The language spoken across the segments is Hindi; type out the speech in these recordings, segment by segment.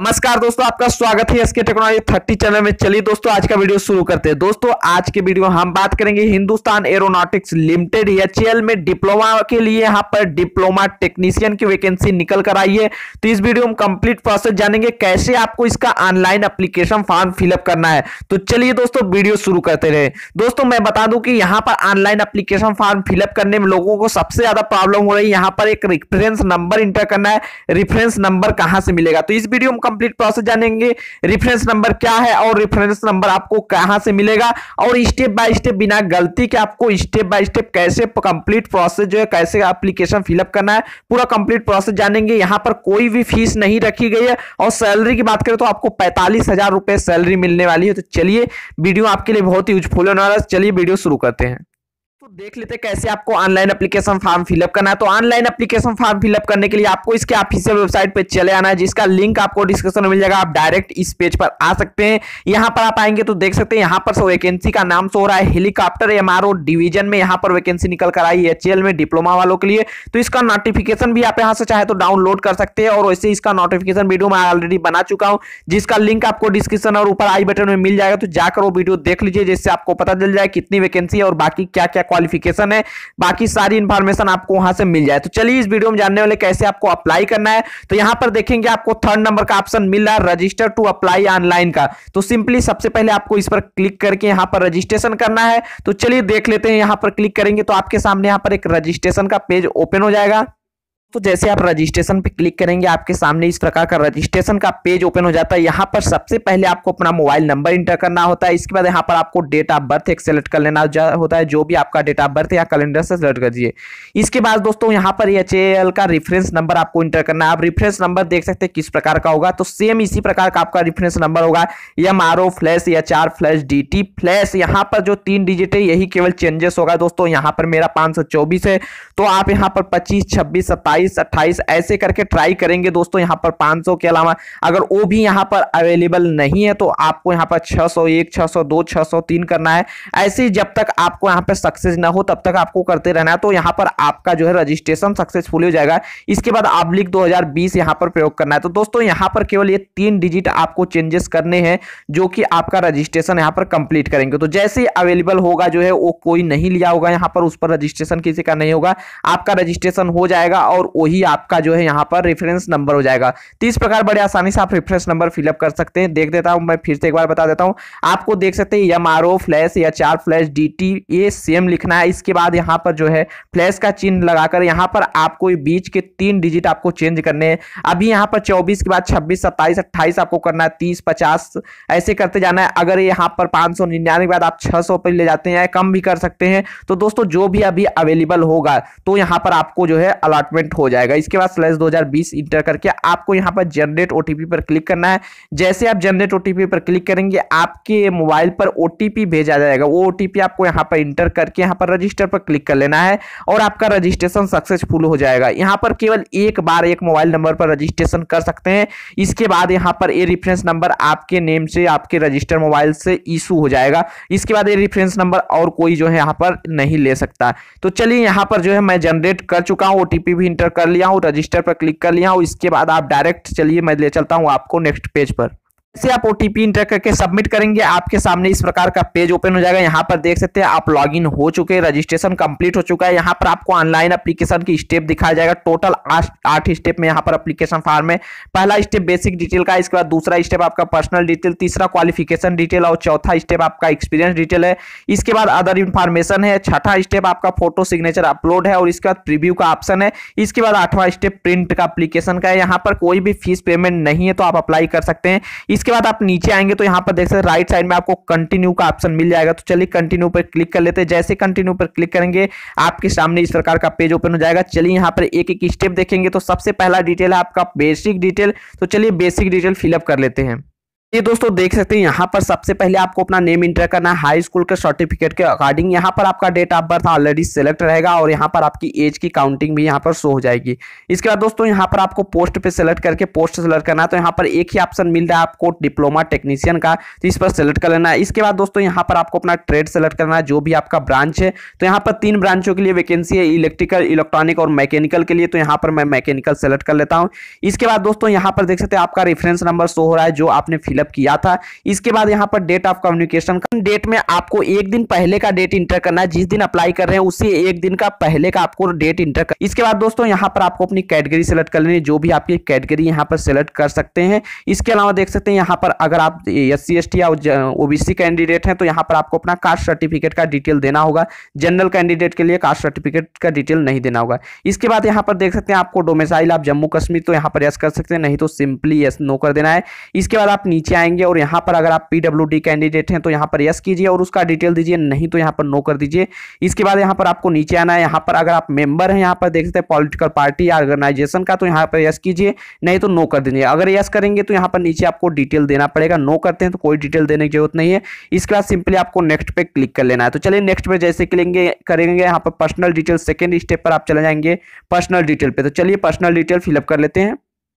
नमस्कार दोस्तों आपका स्वागत है एसके टेक्नोलॉजी थर्टी चैनल में चलिए दोस्तों आज का वीडियो शुरू करते हैं दोस्तों आज के वीडियो हम बात करेंगे हिंदुस्तान एरोनॉटिक्स लिमिटेड एचएल में डिप्लोमा के लिए यहाँ पर डिप्लोमा टेक्नीशियन की वैकेंसी निकल कर आई है तो इस वीडियो में कंप्लीट प्रोसेस जानेंगे कैसे आपको इसका ऑनलाइन अप्लीकेशन फॉर्म फिलअप करना है तो चलिए दोस्तों वीडियो शुरू करते रहे दोस्तों मैं बता दूं कि यहाँ पर ऑनलाइन अप्लीकेशन फॉर्म फिलअप करने में लोगों को सबसे ज्यादा प्रॉब्लम हो रही है यहाँ पर एक रेफरेंस नंबर इंटर करना है रेफरेंस नंबर कहाँ से मिलेगा तो इस वीडियो कंप्लीट प्रोसेस जानेंगे रेफरेंस नंबर क्या है और रेफरेंस नंबर आपको कहां से मिलेगा और स्टेप बाय स्टेप बिना गलती के आपको स्टेप बाय स्टेप कैसे कंप्लीट प्रोसेस जो है कैसे एप्लीकेशन फिलअप करना है पूरा कंप्लीट प्रोसेस जानेंगे यहां पर कोई भी फीस नहीं रखी गई है और सैलरी की बात करें तो आपको पैंतालीस हजार रुपये सैलरी मिलने वाली है तो चलिए वीडियो आपके लिए बहुत ही यूजफुल होने वाला है चलिए वीडियो शुरू करते हैं तो देख लेते कैसे आपको ऑनलाइन एप्लीकेशन फॉर्म फिलअप करना है तो ऑनलाइन एप्लीकेशन फॉर्म फिलअप करने के लिए आपको इसके ऑफिशियल वेबसाइट पे चले आना है जिसका लिंक आपको डिस्क्रिप्शन में मिल जाएगा आप डायरेक्ट इस पेज पर आ सकते हैं यहाँ पर आप आएंगे तो देख सकते हैं यहाँ पर वैकेंसी का नाम सो रहा है हेलीकॉप्टर एम डिवीजन में यहाँ पर वैकेंसी निकल कर आई एच में डिप्लोमा वालों के लिए तो इसका नोटिफिकेशन भी आप यहाँ से चाहे तो डाउनलोड कर सकते हैं और वैसे इसका नोटिफिकेशन वीडियो मैं ऑलरेडी बना चुका हूँ जिसका लिंक आपको डिस्क्रिप्शन और ऊपर आई बटन में मिल जाएगा तो जाकर वो वीडियो देख लीजिए जिससे आपको पता चल जाए कितनी वैकेंसी है और बाकी क्या क्या क्वालिफिकेशन है बाकी सारी इंफॉर्मेशन आपको वहां से मिल जाए तो चलिए इस वीडियो में जानने वाले कैसे आपको अप्लाई करना है तो यहां पर देखेंगे आपको थर्ड नंबर का ऑप्शन मिल रहा है रजिस्टर टू अप्लाई ऑनलाइन का तो सिंपली सबसे पहले आपको इस पर क्लिक करके यहां पर रजिस्ट्रेशन करना है तो चलिए देख लेते हैं यहां पर क्लिक करेंगे तो आपके सामने यहां पर एक रजिस्ट्रेशन का पेज ओपन हो जाएगा तो जैसे आप रजिस्ट्रेशन पे क्लिक करेंगे आपके सामने इस प्रकार का रजिस्ट्रेशन का पेज ओपन हो जाता है यहाँ पर सबसे पहले आपको अपना मोबाइल नंबर इंटर करना होता है इसके बाद यहाँ पर आपको डेट ऑफ बर्थ एक सेलेक्ट कर लेना होता है जो भी आपका डेट ऑफ बर्थ या कैलेंडर से सेलेक्ट कर दिए इसके बाद दोस्तों यहाँ पर एच का रिफरेंस नंबर आपको इंटर करना है आप रिफरेंस नंबर देख सकते हैं किस प्रकार का होगा तो सेम इसी प्रकार का आपका रिफरेंस नंबर होगा M R O flash H R flash D T flash यहाँ पर जो तीन डिजिट है यही केवल चेंजेस होगा दोस्तों यहाँ पर मेरा पाँच है तो आप यहाँ पर पच्चीस छब्बीस सत्ताईस सत्ताईस अट्ठाईस ऐसे करके ट्राई करेंगे दोस्तों यहाँ पर 500 के अलावा अगर वो भी यहाँ पर अवेलेबल नहीं है तो आपको यहाँ पर 601 602 603 करना है ऐसे जब तक आपको यहाँ पर सक्सेस ना हो तब तक आपको करते रहना है तो यहाँ पर आपका जो है रजिस्ट्रेशन सक्सेसफुल हो जाएगा इसके बाद आप लिख दो हजार यहाँ पर प्रयोग करना है तो दोस्तों यहाँ पर केवल ये तीन डिजिट आपको चेंजेस करने हैं जो कि आपका रजिस्ट्रेशन यहाँ पर कंप्लीट करेंगे तो जैसे अवेलेबल होगा जो है वो कोई नहीं लिया होगा यहाँ पर उस पर रजिस्ट्रेशन किसी का नहीं होगा आपका रजिस्ट्रेशन हो जाएगा और वही आपका जो है यहाँ पर रेफरेंस नंबर हो जाएगा तो इस प्रकार बड़े आसानी से आप रेफरेंस नंबर फिलअप कर सकते हैं देख देता हूँ मैं फिर से एक बार बता देता हूँ आपको देख सकते हैं एम आर ओ फ्लैश या चार flash D T A same लिखना है इसके बाद यहाँ पर जो है फ्लैश का चिन्ह लगाकर यहाँ पर आपको बीच के तीन डिजिट आपको चेंज करने हैं अभी यहाँ पर चौबीस के बाद छब्बीस सत्ताईस अट्ठाईस आपको करना है तीस पचास ऐसे करते जाना है अगर यहाँ पर पाँच सौ निन्यानवे के बाद आप छः सौ पर ले जाते हैं कम भी कर सकते हैं तो दोस्तों जो भी अभी अवेलेबल होगा तो यहाँ पर आपको जो है अलाटमेंट हो जाएगा इसके बाद स्लैश 2020 इंटर करके आपको यहाँ पर जनरेट ओटीपी पर क्लिक करना है जैसे आप जनरेट ओटीपी पर क्लिक करेंगे आपके मोबाइल पर ओटीपी भेजा जाएगा वो ओटीपी आपको यहाँ पर इंटर करके यहाँ पर रजिस्टर पर क्लिक कर लेना है और आपका रजिस्ट्रेशन सक्सेसफुल हो जाएगा यहाँ पर केवल एक बार एक मोबाइल नंबर पर रजिस्ट्रेशन कर सकते हैं इसके बाद यहाँ पर ये रिफरेंस नंबर आपके नेम से आपके रजिस्टर मोबाइल से इशू हो जाएगा इसके बाद ये रिफरेंस नंबर और कोई जो है यहाँ पर नहीं ले सकता तो चलिए यहाँ पर जो है मैं जनरेट कर चुका हूँ ओ भी इंटर एंटर कर लिया हूँ रजिस्टर पर क्लिक कर लिया हूँ इसके बाद आप डायरेक्ट चलिए मैं ले चलता हूँ आपको नेक्स्ट पेज पर से आप ओटीपी इंटर करके सबमिट करेंगे आपके सामने इस प्रकार का पेज ओपन हो जाएगा यहाँ पर देख सकते हैं आप लॉगिन हो चुके हैं रजिस्ट्रेशन कंप्लीट हो चुका है यहाँ पर आपको ऑनलाइन एप्लीकेशन की स्टेप दिखाया जाएगा टोटल आठ स्टेप में यहाँ पर एप्लीकेशन फॉर्म है पहला स्टेप बेसिक डिटेल का इसके बाद दूसरा स्टेप आपका पर्सनल डिटेल तीसरा क्वालिफिकेशन डिटेल और चौथा स्टेप आपका एक्सपीरियंस डिटेल है इसके बाद अदर इन्फॉर्मेशन है छठा स्टेप आपका फोटो सिग्नेचर अपलोड है और इसके बाद प्रिव्यू का ऑप्शन है इसके बाद आठवां स्टेप प्रिंट का अप्लीकेशन का है यहाँ पर कोई भी फीस पेमेंट नहीं है तो आप अप्लाई कर सकते हैं इसके बाद आप नीचे आएंगे तो यहाँ पर देख सकते राइट साइड में आपको कंटिन्यू का ऑप्शन मिल जाएगा तो चलिए कंटिन्यू पर क्लिक कर लेते हैं जैसे कंटिन्यू पर क्लिक करेंगे आपके सामने इस प्रकार का पेज ओपन हो जाएगा चलिए यहाँ पर एक एक स्टेप देखेंगे तो सबसे पहला डिटेल है आपका बेसिक डिटेल तो चलिए बेसिक डिटेल फिलअप कर लेते हैं ये दोस्तों देख सकते हैं यहाँ पर सबसे पहले आपको अपना नेम इंटर करना है हाई स्कूल के सर्टिफिकेट के अकॉर्डिंग यहाँ पर आपका date of birth already select रहेगा और यहाँ पर आपकी एज की काउंटिंग भी यहाँ पर शो हो जाएगी इसके बाद दोस्तों यहाँ पर आपको पोस्ट पे सेलेक्ट करके पोस्ट सेलेक्ट करना है तो यहाँ पर एक ही ऑप्शन मिल रहा है आपको डिप्लोमा टेक्नीशियन का तो इस पर सेलेक्ट कर लेना है इसके बाद दोस्तों यहाँ पर आपको अपना ट्रेड सेलेक्ट करना है जो भी आपका ब्रांच है तो यहाँ पर तीन ब्रांचों के लिए वैकेंसी है इलेक्ट्रिकल इलेक्ट्रॉनिक और मैकेनिकल के लिए तो यहाँ पर मैं मैकेनिकल सेलेक्ट कर लेता हूँ इसके बाद दोस्तों यहाँ पर देख सकते हैं आपका रेफरेंस नंबर शो हो रहा है जो आपने फिलअप फिलअप किया था इसके बाद यहाँ पर डेट ऑफ कम्युनिकेशन डेट में आपको एक दिन पहले का डेट इंटर करना है जिस दिन अप्लाई कर रहे हैं उसी एक दिन का पहले का आपको डेट इंटर कर इसके बाद दोस्तों यहाँ पर आपको अपनी कैटेगरी सेलेक्ट कर लेनी है जो भी आपकी कैटेगरी यहाँ पर सेलेक्ट कर सकते हैं इसके अलावा देख सकते हैं यहाँ पर अगर आप एस सी या ओबीसी कैंडिडेट हैं तो यहाँ पर आपको अपना कास्ट सर्टिफिकेट का डिटेल देना होगा जनरल कैंडिडेट के लिए कास्ट सर्टिफिकेट का डिटेल नहीं देना होगा इसके बाद यहाँ पर देख सकते हैं आपको डोमेसाइल आप जम्मू कश्मीर तो यहाँ पर यस कर सकते हैं नहीं तो सिंपली यस नो कर देना है इसके बाद आप नीचे नीचे आएंगे और यहाँ पर अगर आप पीडब्ल्यू कैंडिडेट हैं तो यहाँ पर यस कीजिए और उसका डिटेल दीजिए नहीं तो यहाँ पर नो कर दीजिए इसके बाद यहाँ पर आपको नीचे आना है यहाँ पर अगर आप मेंबर हैं यहाँ पर देख सकते हैं पॉलिटिकल पार्टी या ऑर्गेनाइजेशन का तो यहाँ पर यस कीजिए नहीं तो नो कर दीजिए अगर यस करेंगे तो यहाँ पर नीचे आपको डिटेल देना पड़ेगा नो करते हैं तो कोई डिटेल देने की जरूरत नहीं है इसके बाद सिंपली आपको नेक्स्ट पे क्लिक कर लेना है तो चलिए नेक्स्ट पे जैसे क्लिकेंगे करेंगे यहाँ पर पर्सनल डिटेल सेकेंड स्टेप पर आप चले जाएंगे पर्सनल डिटेल पर तो चलिए पर्सनल डिटेल फिलअप कर लेते हैं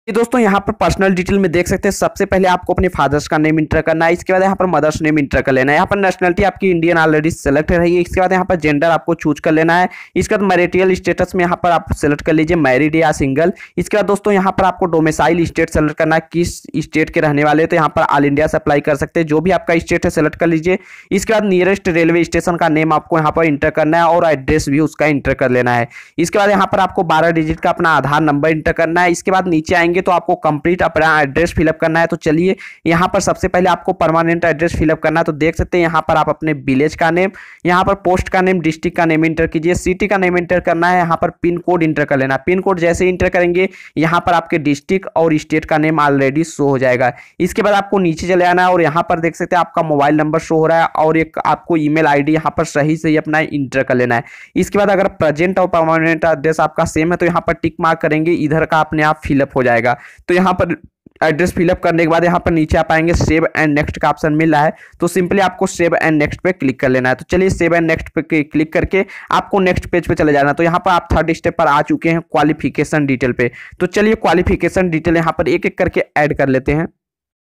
ये दोस्तों यहाँ पर पर्सनल डिटेल में देख सकते हैं सबसे पहले आपको अपने फादर्स का नेम इंटर करना है इसके बाद यहाँ पर मदर्स नेम इंटर कर लेना है यहाँ पर नेशनलिटी आपकी इंडियन ऑलरेडी सेलेक्ट रही है इसके बाद यहाँ पर जेंडर आपको चूज कर लेना है इसके बाद मेरिटियल स्टेटस में यहाँ पर आप सेलेक्ट कर लीजिए मैरिड या सिंगल इसके बाद दोस्तों यहाँ पर आपको डोमेसाइल स्टेट सेलेक्ट करना है किस स्टेट के रहने वाले तो यहाँ पर ऑल इंडिया से अप्लाई कर सकते हैं जो भी आपका स्टेट है सेलेक्ट कर लीजिए इसके बाद नियरेस्ट रेलवे स्टेशन का नेम आपको यहाँ पर इंटर करना है और एड्रेस भी उसका इंटर कर लेना है इसके बाद यहाँ पर आपको बारह डिजिट का अपना आधार नंबर इंटर करना है इसके बाद नीचे आएंगे करेंगे तो आपको कंप्लीट अपना एड्रेस फिलअप करना है तो चलिए यहाँ पर सबसे पहले आपको परमानेंट एड्रेस फिलअप करना है तो देख सकते हैं यहाँ पर आप अपने विलेज का नेम यहाँ पर पोस्ट का नेम डिस्ट्रिक्ट का नेम इंटर कीजिए सिटी का नेम इंटर करना है यहाँ पर पिन कोड इंटर कर लेना पिन कोड जैसे इंटर करेंगे यहाँ पर आपके डिस्ट्रिक्ट और स्टेट का नेम ऑलरेडी शो हो जाएगा इसके बाद आपको नीचे चले आना है और यहाँ पर देख सकते हैं आपका मोबाइल नंबर शो हो रहा है और एक आपको ई मेल आई पर सही सही अपना इंटर कर लेना है इसके बाद अगर प्रेजेंट और परमानेंट एड्रेस आपका सेम है तो यहाँ पर टिक मार्क करेंगे इधर का अपने आप फिलअप हो जाएगा जाएगा तो यहाँ पर एड्रेस फिलअप करने के बाद यहाँ पर नीचे आप आएंगे सेव एंड नेक्स्ट का ऑप्शन मिल रहा है तो सिंपली आपको सेव एंड नेक्स्ट पे क्लिक कर लेना है तो चलिए सेव एंड नेक्स्ट पे क्लिक करके आपको नेक्स्ट पेज पे चले जाना है तो यहाँ पर आप थर्ड स्टेप पर आ चुके हैं क्वालिफिकेशन डिटेल पे तो चलिए क्वालिफिकेशन डिटेल यहाँ पर एक एक करके ऐड कर लेते हैं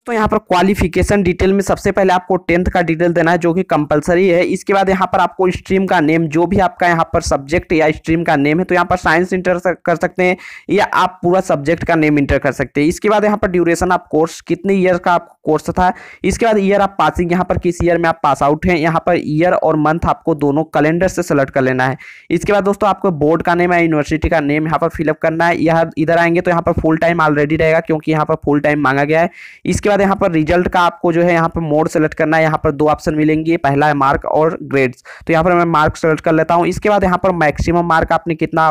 तो यहाँ पर क्वालिफिकेशन डिटेल में सबसे पहले आपको टेंथ का डिटेल देना है जो कि कंपलसरी है इसके बाद यहाँ पर आपको स्ट्रीम का नेम जो भी आपका यहाँ पर सब्जेक्ट या स्ट्रीम का नेम है तो यहाँ पर साइंस इंटर कर सकते हैं या आप पूरा सब्जेक्ट का नेम इंटर कर सकते हैं इसके बाद यहाँ पर ड्यूरेशन ऑफ कोर्स कितने ईयर का आप कोर्स था इसके बाद ईयर आप पासिंग यहाँ पर किस ईयर में आप पास आउट हैं यहाँ पर ईयर और मंथ आपको दोनों कैलेंडर से सेलेक्ट कर लेना है इसके बाद दोस्तों आपको बोर्ड का नेम या यूनिवर्सिटी का नेम यहाँ पर फिलअप करना है यहाँ इधर आएंगे तो यहाँ पर फुल टाइम ऑलरेडी रहेगा क्योंकि यहाँ पर फुल टाइम मांगा गया है इसके बाद यहाँ पर रिजल्ट का आपको जो है यहाँ पर मोड सेलेक्ट करना है यहाँ पर दो ऑप्शन मिलेंगे पहला है मार्क और ग्रेड्स तो यहाँ पर मैं मार्क सेलेक्ट कर लेता हूँ इसके बाद यहाँ पर मैक्सिमम मार्क आपने कितना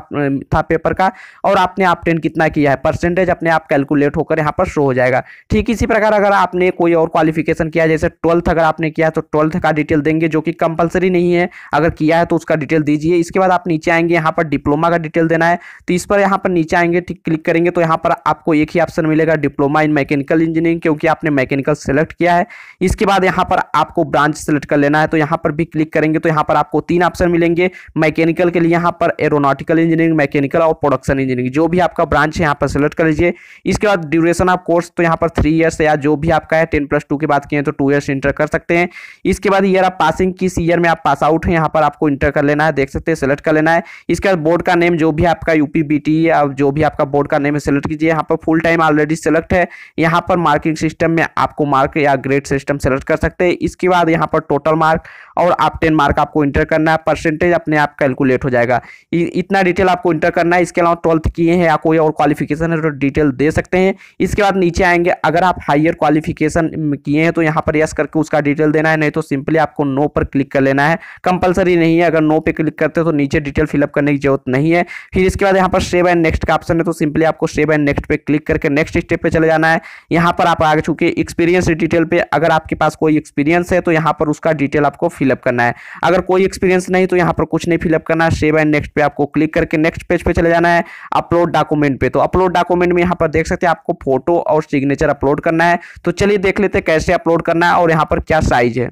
था पेपर का और आपने आपटेन कितना किया है परसेंटेज अपने आप कैलकुलेट होकर यहाँ पर शो हो जाएगा ठीक इसी प्रकार अगर आपने कोई और क्वालिफिकेशन किया जैसे ट्वेल्थ अगर आपने किया तो ट्वेल्थ का डिटेल देंगे जो कि कंपलसरी नहीं है अगर किया है तो उसका डिटेल दीजिए इसके बाद आप नीचे आएंगे यहाँ पर डिप्लोमा का डिटेल देना है तो इस पर यहाँ पर नीचे आएंगे क्लिक करेंगे तो यहाँ पर आपको एक ही ऑप्शन मिलेगा डिप्लोमा इन मैकेनिकल इंजीनियरिंग क्योंकि आपने मैकेनिकल सेलेक्ट किया है इसके बाद यहाँ पर आपको ब्रांच सेलेक्ट कर लेना है तो यहाँ पर भी क्लिक करेंगे तो यहाँ पर आपको तीन ऑप्शन मिलेंगे मैकेनिकल के लिए यहाँ पर एरोनॉटिकल इंजीनियरिंग मैकेनिकल और प्रोडक्शन इंजीनियरिंग जो भी आपका ब्रांच है यहाँ पर सेलेक्ट कर लीजिए इसके बाद ड्यूरेशन ऑफ कोर्स तो यहाँ पर थ्री ईयर्स या जो भी आपका है टेन प्लस टू की बात किए तो टू ईयर्स इंटर कर सकते हैं इसके बाद ईयर आप पासिंग किस ईयर में आप पास आउट है यहाँ पर आपको इंटर कर लेना है देख सकते हैं सेलेक्ट कर लेना है इसके बाद बोर्ड का नेम जो भी आपका यूपी बी जो भी आपका बोर्ड का नेम है सेलेक्ट कीजिए यहाँ पर फुल टाइम ऑलरेडी सेलेक्ट है यहाँ पर मार्किंग सिस्टम सिस्टम में आपको मार्क या ग्रेड सिस्टम सेलेक्ट कर सकते हैं इसके बाद यहाँ पर टोटल मार्क और आप टेन मार्क आपको इंटर करना है परसेंटेज अपने आप कैलकुलेट हो जाएगा इतना डिटेल आपको इंटर करना है इसके अलावा ट्वेल्थ किए हैं या कोई और क्वालिफिकेशन है तो डिटेल दे सकते हैं इसके बाद नीचे आएंगे अगर आप हाइयर क्वालिफिकेशन किए हैं तो यहाँ पर यस करके उसका डिटेल देना है नहीं तो सिंपली आपको नो पर क्लिक कर लेना है कंपलसरी नहीं है अगर नो पर क्लिक करते हो तो नीचे डिटेल फिलअप करने की जरूरत नहीं है फिर इसके बाद यहाँ पर सेव एंड नेक्स्ट का ऑप्शन है तो सिंपली आपको सेव एंड नेक्स्ट पर क्लिक करके नेक्स्ट स्टेप पर चले जाना है यहाँ पर आप आगे चुके एक्सपीरियंस डिटेल पर अगर आपके पास कोई एक्सपीरियंस है तो यहाँ पर उसका डिटेल आपको फिलअप करना है अगर कोई एक्सपीरियंस नहीं तो यहाँ पर कुछ नहीं फिलअप करना सेव एंड नेक्स्ट पे आपको क्लिक करके नेक्स्ट पेज पे चले जाना है अपलोड डॉक्यूमेंट पे तो अपलोड डॉक्यूमेंट में यहाँ पर देख सकते हैं आपको फोटो और सिग्नेचर अपलोड करना है तो चलिए देख लेते हैं कैसे अपलोड करना है और यहाँ पर क्या साइज है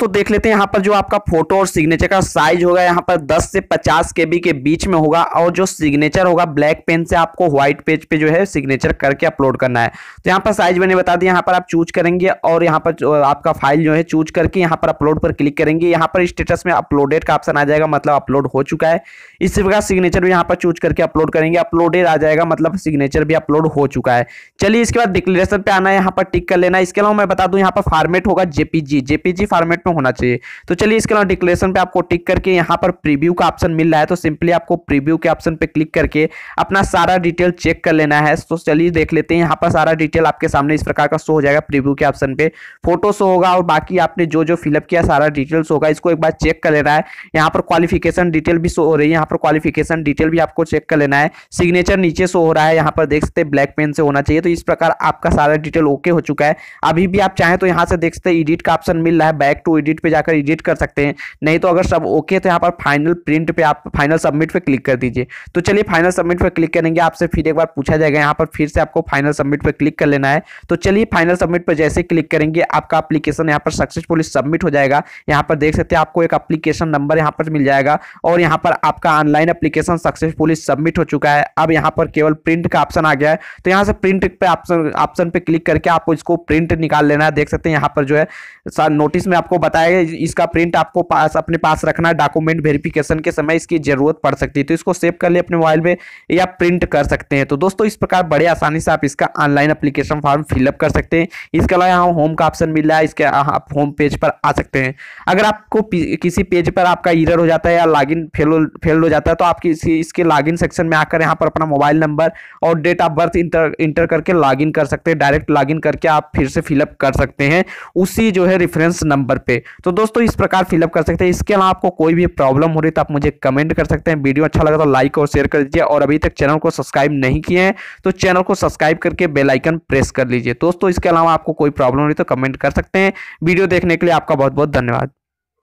तो देख लेते हैं यहाँ पर जो आपका फोटो और सिग्नेचर का साइज होगा यहाँ पर 10 से 50 के के बीच में होगा और जो सिग्नेचर होगा ब्लैक पेन से आपको व्हाइट पेज पे जो है सिग्नेचर करके अपलोड करना है तो यहाँ पर साइज मैंने बता दिया यहाँ पर आप चूज करेंगे और यहाँ पर आपका फाइल जो है चूज करके यहाँ पर अपलोड पर क्लिक करेंगे यहाँ पर स्टेटस में अपलोडेड का ऑप्शन आ जाएगा मतलब अपलोड हो चुका है इसी प्रकार सिग्नेचर भी यहाँ पर चूज करके अपलोड करेंगे अपलोडेड आ जाएगा मतलब सिग्नेचर भी अपलोड हो चुका है चलिए इसके बाद डिक्लेरेशन पे आना है यहाँ पर टिक कर लेना इसके अलावा मैं बता दूँ यहाँ पर फॉर्मेट होगा जेपीजी जेपीजी फॉर्मेट में तो होना चाहिए तो चलिए इसके अलावा डिक्लेरेशन पे आपको टिक करके यहाँ पर प्रीव्यू का ऑप्शन मिल रहा है तो सिंपली आपको प्रीव्यू के ऑप्शन पे क्लिक करके अपना सारा डिटेल चेक कर लेना है तो चलिए देख लेते हैं यहाँ पर सारा डिटेल आपके सामने इस प्रकार का शो हो जाएगा प्रिव्यू के ऑप्शन पे फोटो शो होगा और बाकी आपने जो जो फिलअप किया सारा डिटेल्स होगा इसको एक बार चेक कर लेना है यहाँ पर क्वालिफिकेशन डिटेल भी शो हो रही है यहाँ पर क्वालिफिकेशन डिटेल भी आपको चेक कर लेना है सिग्नेचर नीचे शो हो रहा है यहाँ पर देख सकते हैं ब्लैक पेन से होना चाहिए तो इस प्रकार आपका सारा डिटेल ओके हो चुका है अभी भी आप चाहें तो यहाँ से देख सकते हैं एडिट का ऑप्शन मिल रहा है बैक टू एडिट पे जाकर एडिट कर सकते हैं नहीं तो अगर सब ओके तो यहाँ पर फाइनल प्रिंट पे आप फाइनल सबमिट पे क्लिक कर दीजिए तो चलिए फाइनल सबमिट पे क्लिक करेंगे आपसे फिर एक बार पूछा जाएगा यहाँ पर फिर से आपको फाइनल सबमिट पे क्लिक कर लेना है तो चलिए फाइनल सबमिट पर जैसे क्लिक करेंगे आपका अप्लीकेशन यहाँ पर सक्सेसफुली सबमिट हो जाएगा यहाँ पर देख सकते हैं आपको एक अप्लीकेशन नंबर यहाँ पर मिल जाएगा और यहाँ पर आपका ऑनलाइन अप्लीकेशन सक्सेसफुली सबमिट हो चुका है अब यहाँ पर केवल प्रिंट का ऑप्शन आ गया है तो यहाँ से प्रिंट पे ऑप्शन ऑप्शन पे क्लिक करके आपको इसको प्रिंट निकाल लेना है देख सकते हैं यहाँ पर जो है नोटिस में आपको बताया गया इसका प्रिंट आपको पास अपने पास रखना डॉक्यूमेंट वेरिफिकेशन के समय इसकी जरूरत पड़ सकती है तो इसको सेव कर लिए अपने मोबाइल में या प्रिंट कर सकते हैं तो दोस्तों इस प्रकार बड़े आसानी से आप इसका ऑनलाइन अप्लीकेशन फॉर्म फिलअप कर सकते हैं इसके अलावा यहाँ होम का ऑप्शन मिल रहा है इसके हाँ, आप होम पेज पर आ सकते हैं अगर आपको किसी पेज पर आपका ईरर हो जाता है या लॉग फेल फेल हो जाता है तो आप किसी इसके लॉगिन सेक्शन में आकर यहाँ पर अपना मोबाइल नंबर और date of birth enter enter करके लॉगिन कर सकते हैं डायरेक्ट लॉगिन करके आप फिर से फिलअप कर सकते हैं उसी जो है रेफरेंस नंबर पे सकते तो दोस्तों इस प्रकार फिलअप कर सकते हैं इसके अलावा आपको कोई भी प्रॉब्लम हो रही तो आप मुझे कमेंट कर सकते हैं वीडियो अच्छा लगा तो लाइक और शेयर कर दीजिए और अभी तक चैनल को सब्सक्राइब नहीं किए हैं तो चैनल को सब्सक्राइब करके बेलाइकन प्रेस कर लीजिए दोस्तों इसके अलावा आपको कोई प्रॉब्लम हो रही तो कमेंट कर सकते हैं वीडियो देखने के लिए आपका बहुत बहुत धन्यवाद